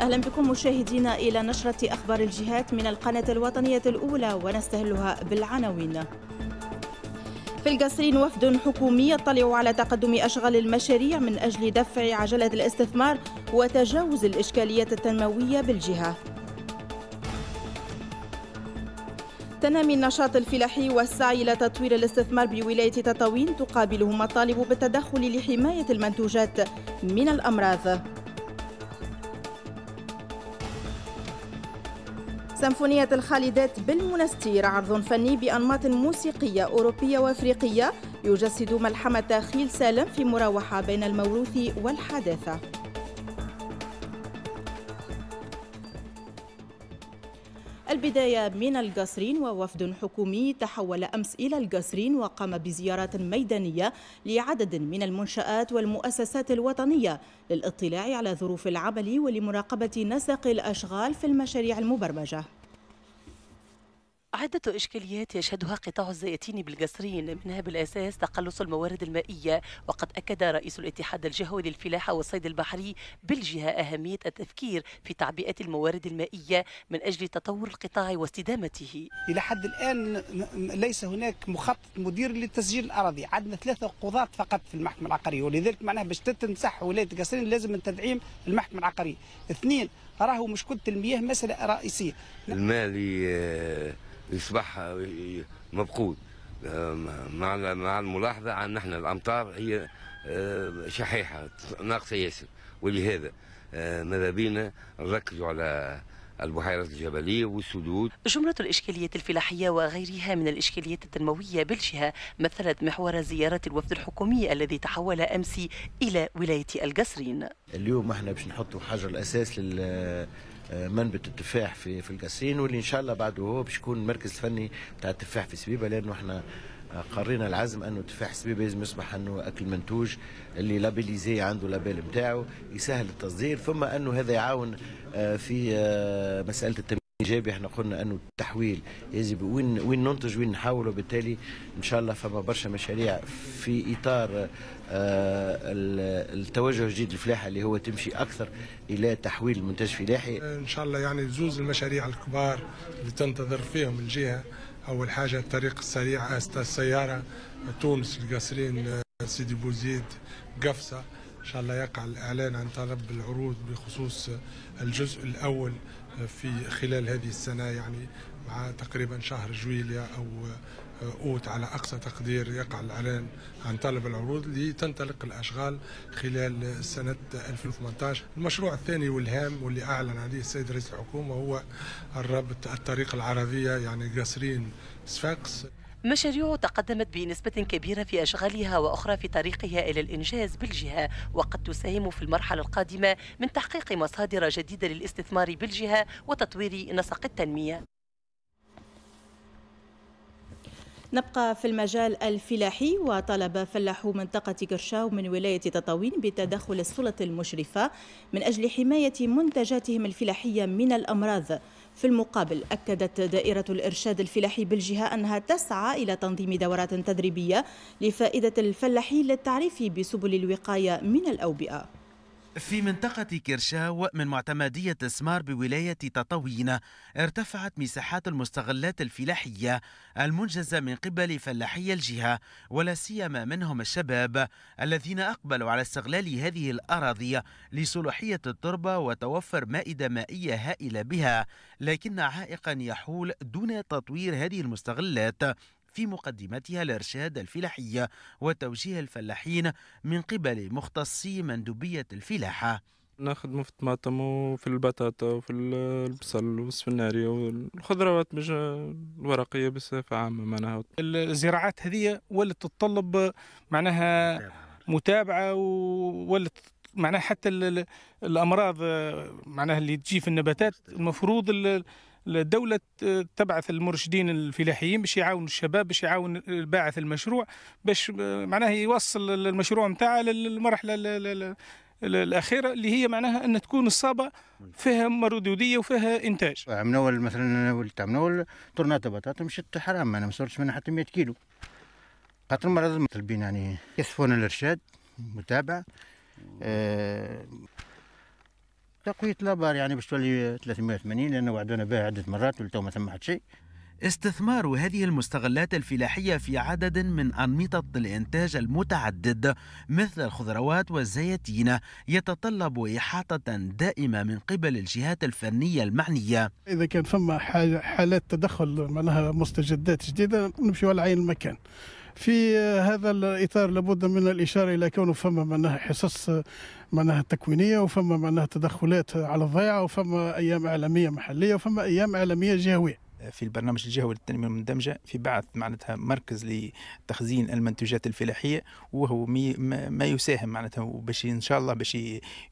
أهلا بكم مشاهدينا إلى نشرة أخبار الجهات من القناة الوطنية الأولى ونستهلها بالعناوين في القصرين وفد حكومي يطلع على تقدم أشغال المشاريع من أجل دفع عجلة الاستثمار وتجاوز الإشكاليات التنموية بالجهة تنامي النشاط الفلاحي والسعي إلى تطوير الاستثمار بولاية تطاوين تقابله مطالب بالتدخل لحماية المنتوجات من الأمراض سمفونية الخالدات بالمنستير عرض فني بأنماط موسيقية أوروبية وأفريقية يجسد ملحمة خيل سالم في مراوحة بين الموروث والحداثة البداية من القصرين ووفد حكومي تحول أمس إلى القصرين وقام بزيارات ميدانية لعدد من المنشآت والمؤسسات الوطنية للاطلاع على ظروف العمل ولمراقبة نسق الأشغال في المشاريع المبرمجة عدة إشكاليات يشهدها قطاع الزيتين بالقصرين منها بالأساس تقلص الموارد المائية وقد أكد رئيس الاتحاد الجهوي للفلاحة والصيد البحري بالجهة أهمية التفكير في تعبئة الموارد المائية من أجل تطور القطاع واستدامته إلى حد الآن ليس هناك مخطط مدير للتسجيل الأراضي عندنا ثلاثة قضاة فقط في المحكمة العقارية ولذلك معناها باش تتمسح ولاية القصرين لازم تدعيم المحكمة العقارية اثنين راهو مشكلة المياه مسألة رئيسية المالي آه، يصبح مفقود مع مع الملاحظه ان احنا الامطار هي آه، شحيحه ناقصه ياسر ولهذا آه، ماذا بينا نركزوا على البحيرات الجبلية والسدود جملة الإشكاليات الفلاحية وغيرها من الإشكاليات التنموية بالجهة مثلت محور زيارات الوفد الحكومي الذي تحول أمس إلى ولاية القصرين اليوم احنا باش نحطوا حجر الأساس لل آه، منبت التفاح في في القصرين واللي ان شاء الله بعده هو باش يكون المركز الفني تاع التفاح في سبيبه لانه احنا آه، قرينا العزم انه تفاح سبيبه لازم يصبح انه اكل منتوج اللي لابيليزي عنده لابيل نتاعو يسهل التصدير ثم انه هذا يعاون آه، في مساله التم ايجابي احنا قلنا انه التحويل يجب وين وين ننتج وين نحاول وبالتالي ان شاء الله فما برشا مشاريع في اطار آه، التوجه الجديد للفلاحه اللي هو تمشي اكثر الى تحويل المنتج الفلاحي ان شاء الله يعني زوز المشاريع الكبار اللي تنتظر فيهم الجهه اول حاجه الطريق السريع السياره تونس القصرين آه، سيدي بوزيد قفصه ان شاء الله يقع الاعلان عن طلب العروض بخصوص الجزء الاول في خلال هذه السنة يعني مع تقريبا شهر جويليا أو أوت على أقصى تقدير يقع الإعلان عن طلب العروض لتنطلق الأشغال خلال سنة 2018 المشروع الثاني والهام واللي أعلن عليه السيد رئيس الحكومة هو الربط الطريق العربية يعني قصرين سفاقس مشاريع تقدمت بنسبة كبيرة في أشغالها وأخرى في طريقها إلى الإنجاز بالجهة وقد تساهم في المرحلة القادمة من تحقيق مصادر جديدة للاستثمار بالجهة وتطوير نسق التنمية نبقى في المجال الفلاحي وطلب فلاحو منطقة كرشاو من ولاية تطاوين بتدخل السلطة المشرفة من أجل حماية منتجاتهم الفلاحية من الأمراض في المقابل أكدت دائرة الإرشاد الفلاحي بالجهة أنها تسعى إلى تنظيم دورات تدريبية لفائدة الفلاحين للتعريف بسبل الوقاية من الأوبئة في منطقة كرشاو من معتمدية سمار بولاية تطاوين ارتفعت مساحات المستغلات الفلاحية المنجزة من قبل فلاحي الجهة ولا سيما منهم الشباب الذين أقبلوا على استغلال هذه الأراضي لصلوحية التربة وتوفر مائدة مائية هائلة بها لكن عائقا يحول دون تطوير هذه المستغلات في مقدمتها الارشاد الفلاحي وتوجيه الفلاحين من قبل مختصي مندوبيه الفلاحه نخدموا في الطماطم وفي البطاطا وفي البصل والسفناري والخضروات مش الورقية بصفة عامة معناها الزراعات هذه ولت تتطلب معناها متابعة ولت معناها حتى الأمراض معناها اللي تجي في النباتات المفروض الدولة تبعث المرشدين الفلاحيين باش يعاونوا الشباب باش يعاون باعث المشروع باش معناه يوصل المشروع نتاعه للمرحلة الاخيره اللي هي معناها ان تكون الصابه فيها مردوديه وفيها انتاج. من اول مثلا ولت من اول طرنات بطاطا مشت حرام انا ما صرتش منها حتى 100 كيلو. خاطر مرض مطلبين يعني يصفون الارشاد متابعه آه تقوية لابار يعني باش تولي 380 لأنه وعدونا بها عدة مرات ولتو ما ثم حتى شيء استثمار هذه المستغلات الفلاحية في عدد من أنمطة الإنتاج المتعدد مثل الخضروات والزيتين يتطلب إحاطة دائمة من قبل الجهات الفنية المعنية إذا كان فما حالات تدخل معناها مستجدات جديدة نمشي على عين المكان في آه، هذا الاطار لابد من الاشاره الى كونه فما معناها حصص آه، معناها تكوينيه وفما معناها تدخلات على الضيعه وفما ايام اعلاميه محليه وفما ايام اعلاميه جهويه آه، في البرنامج الجهوي للتنميه المندمجه في بعث معناتها مركز لتخزين المنتوجات الفلاحيه وهو ما يساهم معناتها باش ان شاء الله باش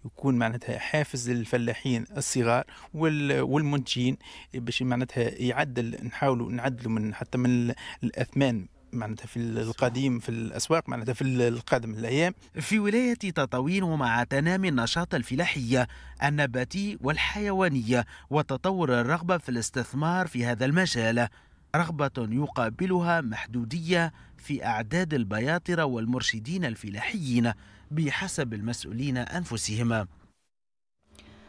يكون معناتها حافز للفلاحين الصغار والمنتجين باش معناتها يعدل نحاولوا نعدلوا من حتى من الاثمان معناتها في القديم في الأسواق معناتها في القادم الأيام في ولاية تطاوين ومع تنامي النشاط الفلاحي النباتي والحيواني وتطور الرغبة في الاستثمار في هذا المجال رغبة يقابلها محدودية في أعداد البياطرة والمرشدين الفلاحيين بحسب المسؤولين أنفسهم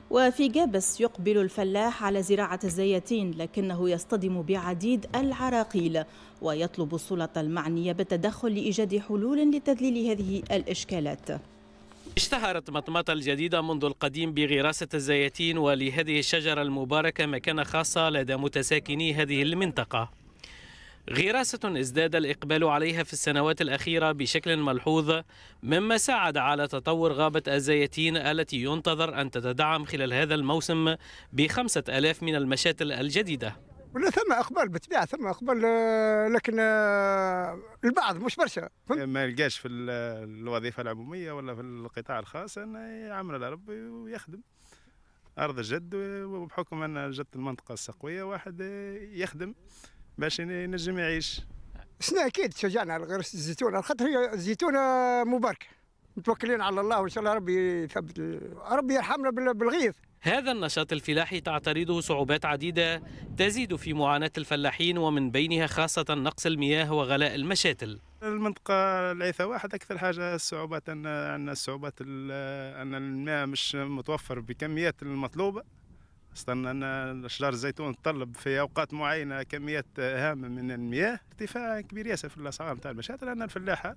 وفي جابس يقبل الفلاح على زراعة الزيتين لكنه يصطدم بعديد العراقيل ويطلب السلطة المعنية بالتدخل لإيجاد حلول لتذليل هذه الإشكالات اشتهرت مطمطة الجديدة منذ القديم بغراسة الزيتين ولهذه الشجرة المباركة مكانة خاصة لدى متساكني هذه المنطقة غراسة ازداد الإقبال عليها في السنوات الأخيرة بشكل ملحوظ مما ساعد على تطور غابة الزيتين التي ينتظر أن تتدعم خلال هذا الموسم بخمسة ألاف من المشاتل الجديدة ولا ثم اقبال بالطبيعه ثم اقبال آه، لكن آه، البعض مش برشا ما يلقاش في الوظيفه العموميه ولا في القطاع الخاص انه يعمل على ربي ويخدم ارض الجد وبحكم ان جد المنطقه السقويه واحد يخدم باش ينجم يعيش سنا اكيد تشجعنا على الزيتون الزيتونه خاطر هي الزيتونه آه، مباركه متوكلين على الله وان شاء الله ربي يثبت ربي يرحمنا بالغيث هذا النشاط الفلاحي تعترضه صعوبات عديدة تزيد في معاناة الفلاحين ومن بينها خاصة نقص المياه وغلاء المشاتل المنطقة العيثة واحد أكثر حاجة الصعوبات أن الصعوبات أن الماء مش متوفر بكميات المطلوبة خاصة أن شجر الزيتون تطلب في أوقات معينة كميات هامة من المياه ارتفاع كبير ياسر في الأسعار نتاع المشات لأن الفلاحة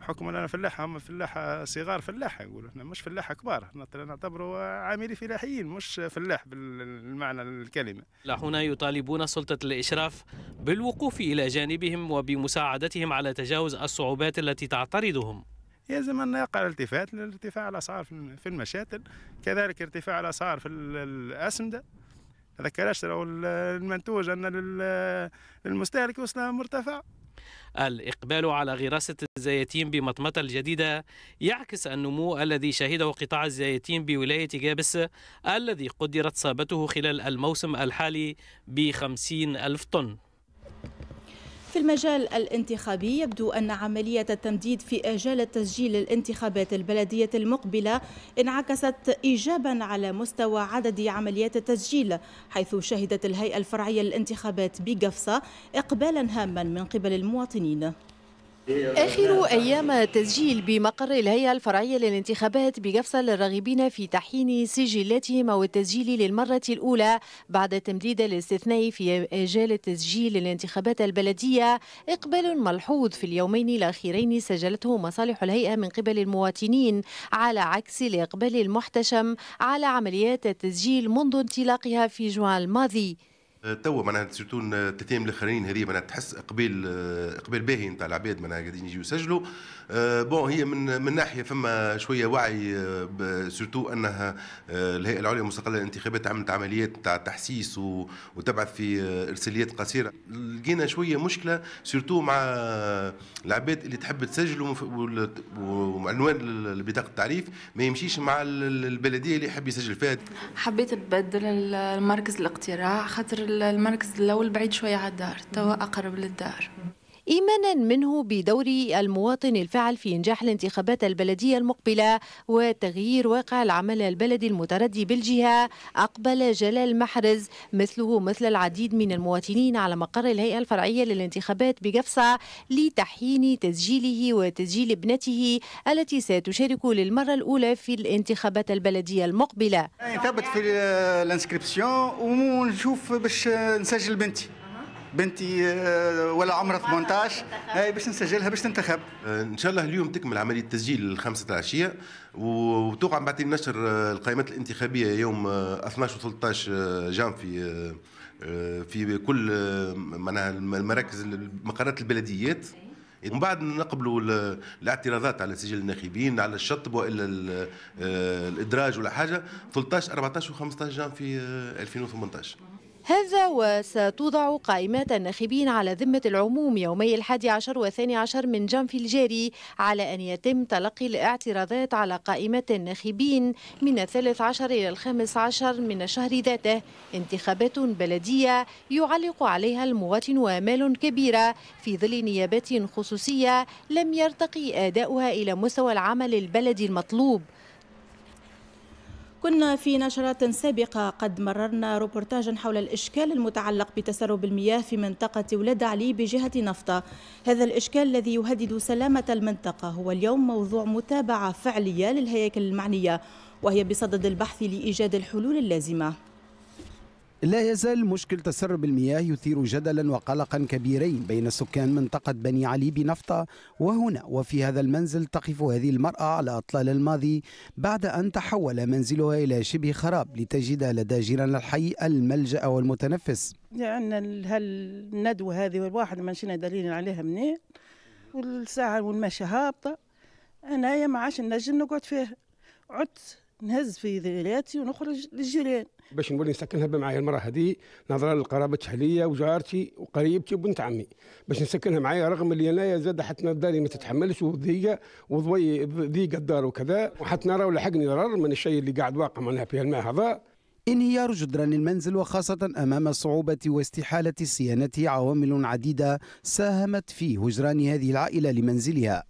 بحكم أننا فلاحة هم فلاحة صغار فلاحة يقولوا احنا مش فلاحة كبار نعتبروا عاملين فلاحيين مش فلاح بالمعنى الكلمة فلاحون يطالبون سلطة الإشراف بالوقوف إلى جانبهم وبمساعدتهم على تجاوز الصعوبات التي تعترضهم يلزم أن يقع الالتفات لارتفاع الأسعار في المشاتل كذلك ارتفاع الأسعار في الأسمدة ذكرش راهو المنتوج أن للمستهلك وصل مرتفع الإقبال على غراسة الزيتين بمطمطة الجديدة يعكس النمو الذي شهده قطاع الزيتين بولاية جابس الذي قدرت صابته خلال الموسم الحالي بخمسين ألف طن في المجال الانتخابي يبدو أن عملية التمديد في آجال تسجيل الانتخابات البلدية المقبلة انعكست إيجابا على مستوى عدد عمليات التسجيل حيث شهدت الهيئة الفرعية للانتخابات بقفصة إقبالا هاما من قبل المواطنين آخر أيام تسجيل بمقر الهيئة الفرعية للانتخابات بجفصة للراغبين في تحيين سجلاتهم أو التسجيل للمرة الأولى بعد تمديد الاستثناء في إجال تسجيل الانتخابات البلدية إقبال ملحوظ في اليومين الأخيرين سجلته مصالح الهيئة من قبل المواطنين على عكس الإقبال المحتشم على عمليات التسجيل منذ انطلاقها في جوان الماضي توا معناها سيرتو التتيم الاخرين هذه معناها تحس اقبال اقبال باهي نتاع العباد معناها قاعدين يجيو يسجلوا بون آه، هي من من ناحيه فما شويه وعي آه، سيرتو انها آه، الهيئه العليا المستقله للانتخابات عملت عمليات نتاع تحسيس وتبعث في ارساليات قصيره لقينا شويه مشكله سيرتو مع العباد اللي تحب تسجل وعنوان بطاقه التعريف ما يمشيش مع البلديه اللي يحب يسجل فيها حبيت تبدل المركز الاقتراع خاطر المركز الأول بعيد شوية على الدار توا أقرب للدار إيمانا منه بدور المواطن الفاعل في إنجاح الانتخابات البلدية المقبلة وتغيير واقع العمل البلدي المتردي بالجهة أقبل جلال محرز مثله مثل العديد من المواطنين على مقر الهيئة الفرعية للانتخابات بقفصة لتحيين تسجيله وتسجيل ابنته التي ستشارك للمرة الأولى في الانتخابات البلدية المقبلة نثبت يعني في الانسكريبسيون ونشوف باش نسجل بنتي بنتي آه، ولا عمرها 18 هاي باش نسجلها باش تنتخب آه، ان شاء الله اليوم تكمل عمليه التسجيل الخمسة العشيه وتوقع بعد نشر آه، القائمات الانتخابيه يوم 12 و 13 جان في في كل معناها المراكز المقرات البلديات ومن بعد نقبلوا الاعتراضات على سجل الناخبين على الشطب والا الادراج ولا حاجه 13 14 و 15 جان في 2018 هذا وستوضع قائمات الناخبين على ذمة العموم يومي الحادي عشر والثاني عشر من جانفي الجاري على أن يتم تلقي الاعتراضات على قائمة الناخبين من الثالث عشر إلى الخامس عشر من الشهر ذاته انتخابات بلدية يعلق عليها المواطن آمال كبيرة في ظل نيابات خصوصية لم يرتقي أداؤها إلى مستوى العمل البلدي المطلوب كنا في نشرات سابقة قد مررنا روبورتاجا حول الإشكال المتعلق بتسرب المياه في منطقة ولاد علي بجهة نفطة هذا الإشكال الذي يهدد سلامة المنطقة هو اليوم موضوع متابعة فعلية للهياكل المعنية وهي بصدد البحث لإيجاد الحلول اللازمة لا يزال مشكل تسرب المياه يثير جدلا وقلقا كبيرين بين سكان منطقة بني علي بنفطة وهنا وفي هذا المنزل تقف هذه المرأة على أطلال الماضي بعد أن تحول منزلها إلى شبه خراب لتجد لدى جيران الحي الملجأ والمتنفس لأن يعني هالندوة هذه والواحد ما شنا دليل عليها منين والساعة والمشي هابطة أنا ما عادش نجم نقعد فيها عدت نهز في ذيلاتي ونخرج للجيران باش نولي نسكنها معايا المراه هذه نظرا لقرابتي حليه وجارتي وقريبتي وبنت عمي باش نسكنها معايا رغم اللي انايا زاد حتى داري ما تتحملش وضيقه وضوي ضيقه الدار وكذا وحتى نرى لحقني ضرر من الشيء اللي قاعد واقع معناها في الماء هذا انهيار جدران المنزل وخاصة أمام صعوبة واستحالة صيانته عوامل عديدة ساهمت في هجران هذه العائلة لمنزلها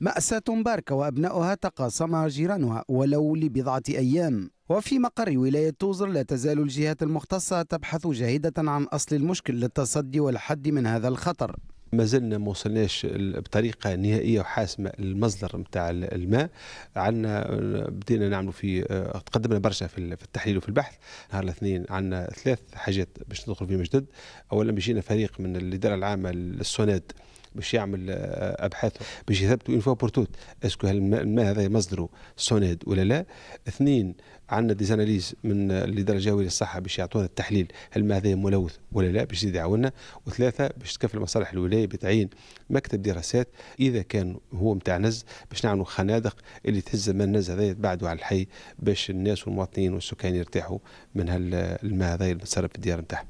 مأساة باركة وأبنائها تقاسمها جيرانها ولو لبضعة أيام وفي مقر ولاية توزر لا تزال الجهات المختصة تبحث جاهدة عن أصل المشكل للتصدي والحد من هذا الخطر ما زلنا ما وصلناش بطريقه نهائيه وحاسمه المصدر نتاع الماء عندنا بدينا نعملوا في تقدمنا برشا في التحليل وفي البحث نهار الاثنين عندنا ثلاث حاجات باش ندخل فيهم جدد اولا مشينا فريق من الاداره العامه للسوناد باش يعمل آه، ابحاثه باش يثبتوا اون فوا بور توت اسكو الماء هذا مصدره سونيد ولا لا اثنين عندنا ديزاناليز من الاداره الجويه للصحه باش يعطونا التحليل هل الماء هذا ملوث ولا لا باش يزيد يعاوننا وثلاثه باش تكفل مصالح الولايه بتعيين مكتب دراسات اذا كان هو نتاع نز باش نعملوا خنادق اللي تهز الماء النز هذا يتبعدوا على الحي باش الناس والمواطنين والسكان يرتاحوا من هالماء آه، هذا المسرب في الديار نتاعهم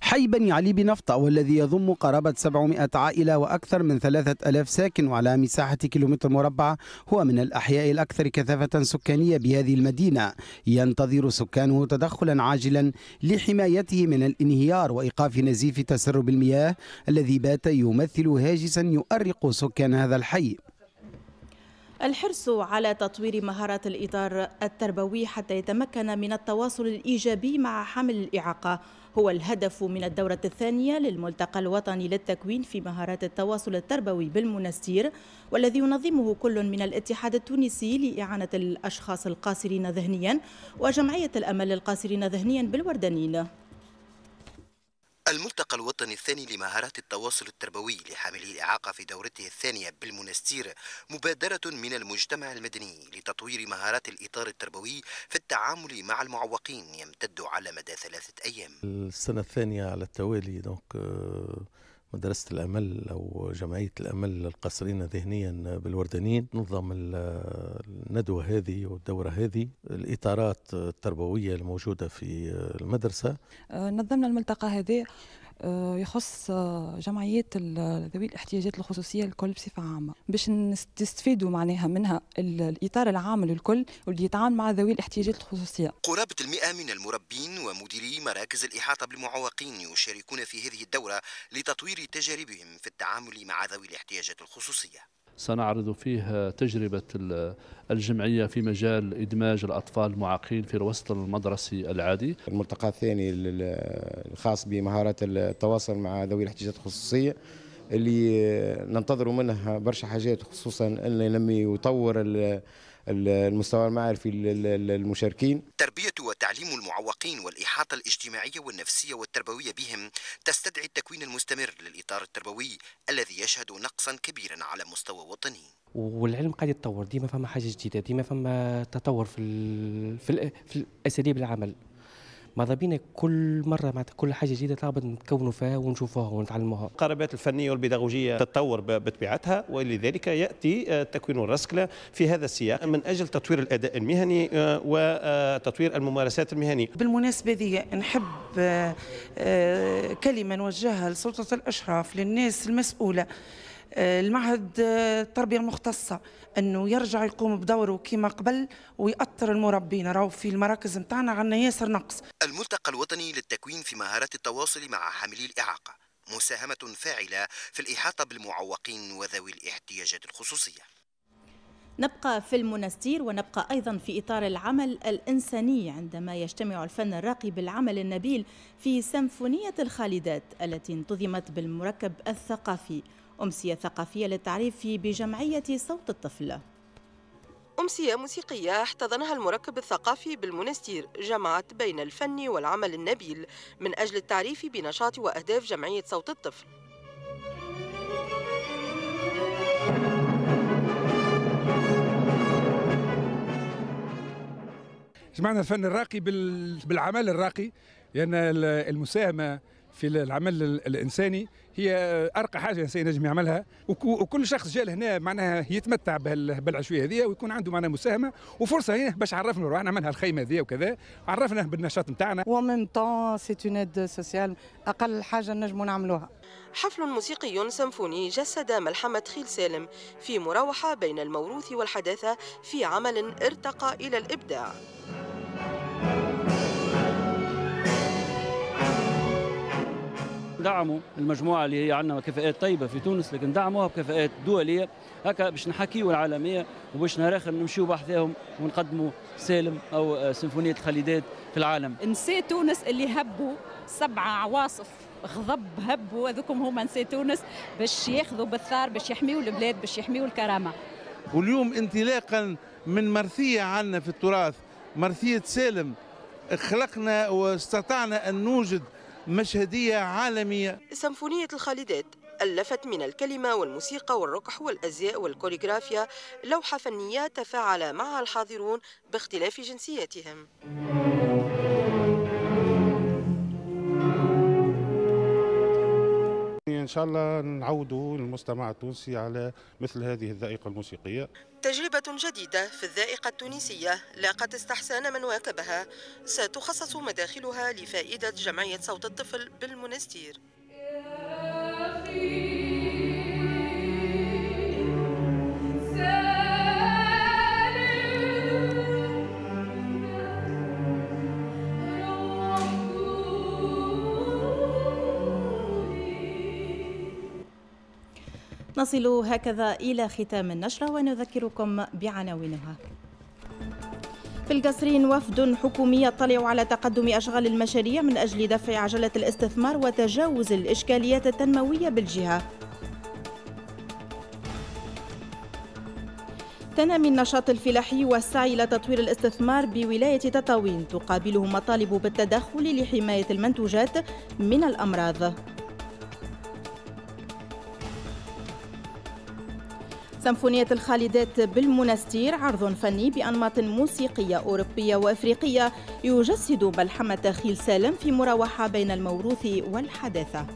حي بني علي بنفطة والذي يضم قرابة 700 عائلة وأكثر من 3000 ساكن وعلى مساحة كيلومتر مربع هو من الأحياء الأكثر كثافة سكانية بهذه المدينة ينتظر سكانه تدخلا عاجلا لحمايته من الانهيار وإيقاف نزيف تسرب المياه الذي بات يمثل هاجسا يؤرق سكان هذا الحي الحرص على تطوير مهارات الإطار التربوي حتى يتمكن من التواصل الإيجابي مع حمل الإعاقة هو الهدف من الدورة الثانية للملتقى الوطني للتكوين في مهارات التواصل التربوي بالمنستير والذي ينظمه كل من الاتحاد التونسي لإعانة الأشخاص القاصرين ذهنيا وجمعية الأمل للقاصرين ذهنيا بالوردانين الملتقى الوطني الثاني لمهارات التواصل التربوي لحاملي الإعاقة في دورته الثانية بالمنستير مبادرة من المجتمع المدني لتطوير مهارات الإطار التربوي في التعامل مع المعوقين يمتد على مدى ثلاثة أيام السنة الثانية على التوالي دونك مدرسة الأمل أو جمعية الأمل القاصرين ذهنيا بالوردانين نظم الندوة هذه والدورة هذه الإطارات التربوية الموجودة في المدرسة آه، نظمنا الملتقى هذه آه، يخص آه، جمعيات ذوي الاحتياجات الخصوصيه الكل بصفه عامه باش نستفيدوا معناها منها الاطار العام للكل واللي يتعامل مع ذوي الاحتياجات الخصوصيه قرابه المئه من المربين ومديري مراكز الاحاطه بالمعوقين يشاركون في هذه الدوره لتطوير تجاربهم في التعامل مع ذوي الاحتياجات الخصوصيه سنعرض فيه تجربة الجمعية في مجال إدماج الأطفال المعاقين في الوسط المدرسي العادي الملتقى الثاني الخاص بمهارات التواصل مع ذوي الاحتياجات الخصوصية اللي ننتظر منها برشا حاجات خصوصا انه ينمي ويطور المستوى المعرفي للمشاركين تربية وتعليم المعوقين والإحاطة الاجتماعية والنفسية والتربوية بهم تستدعي التكوين المستمر للإطار التربوي الذي يشهد نقصا كبيرا على مستوى وطني والعلم قاعد يتطور ديما فما حاجه جديده ديما فما تطور في الـ في, الـ في الاساليب العمل ماذا بينا كل مره معناتها كل حاجه جديده لابد نتكونوا فيها ونشوفوها ونتعلموها. القرابات الفنيه والبيداغوجيه تتطور بطبيعتها ولذلك ياتي آه، تكوين الرسكله في هذا السياق من اجل تطوير الاداء المهني آه، وتطوير آه، الممارسات المهنيه. بالمناسبه هذه نحب كلمه نوجهها لسلطه الاشراف للناس المسؤوله آه، المعهد آه، التربيه المختصه انه يرجع يقوم بدوره كما قبل ويأطر المربين راهو في المراكز نتاعنا عندنا ياسر نقص الملتقى الوطني للتكوين في مهارات التواصل مع حاملي الاعاقه مساهمه فاعله في الاحاطه بالمعوقين وذوي الاحتياجات الخصوصيه نبقى في المنستير ونبقى أيضا في إطار العمل الإنساني عندما يجتمع الفن الراقي بالعمل النبيل في سمفونية الخالدات التي انتظمت بالمركب الثقافي أمسية ثقافية للتعريف بجمعية صوت الطفل أمسية موسيقية احتضنها المركب الثقافي بالمنستير جمعت بين الفن والعمل النبيل من أجل التعريف بنشاط وأهداف جمعية صوت الطفل جمعنا الفن الراقي بالعمل الراقي لأن يعني المساهمة في العمل الانساني هي ارقى حاجه الانسان ينجم يعملها وكل شخص جاء لهنا معناها يتمتع بالعشوائيه هذه ويكون عنده معناها مساهمه وفرصه هنا باش عرفنا روحنا عملنا الخيمه هذه وكذا عرفنا بالنشاط نتاعنا ومن طون سي اون سوسيال اقل حاجه نجموا نعملوها حفل موسيقي سمفوني جسد ملحمة خيل سالم في مراوحة بين الموروث والحداثة في عمل ارتقى إلى الإبداع دعموا المجموعه اللي هي عندنا كفاءات طيبه في تونس لكن دعموها بكفاءات دوليه هكا باش نحكيو العالميه وباش نراخر نمشيو بحذاهم ونقدموا سالم او آه، سيمفونيه الخليدات في العالم نساء تونس اللي هبوا سبعه عواصف غضب هبوا هذوكم هما نساء تونس باش ياخذوا بالثار باش يحميوا البلاد باش يحميوا الكرامه واليوم انطلاقا من مرثيه عندنا في التراث مرثيه سالم خلقنا واستطعنا ان نوجد مشهدية عالمية سمفونية الخالدات ألفت من الكلمة والموسيقى والركح والأزياء والكوريغرافيا لوحة فنية تفاعل معها الحاضرون باختلاف جنسياتهم شاء الله نعود المستمع التونسي على مثل هذه الذائقة الموسيقية تجربة جديدة في الذائقة التونسية لاقت استحسان من واكبها ستخصص مداخلها لفائدة جمعية صوت الطفل بالمنستير نصل هكذا إلى ختام النشرة ونذكركم بعناوينها في القصرين وفد حكومي يطلع على تقدم أشغال المشاريع من أجل دفع عجلة الاستثمار وتجاوز الإشكاليات التنموية بالجهة تنامي النشاط الفلاحي والسعي إلى تطوير الاستثمار بولاية تطاوين تقابله مطالب بالتدخل لحماية المنتوجات من الأمراض سمفونية الخالدات بالمنستير عرض فني بأنماط موسيقية أوروبية وأفريقية يجسد ملحمة خيل سالم في مراوحة بين الموروث والحداثة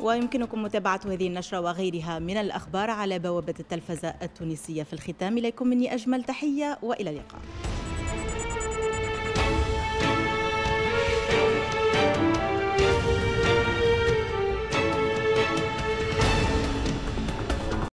ويمكنكم متابعة هذه النشرة وغيرها من الأخبار على بوابة التلفزة التونسية في الختام إليكم مني أجمل تحية وإلى اللقاء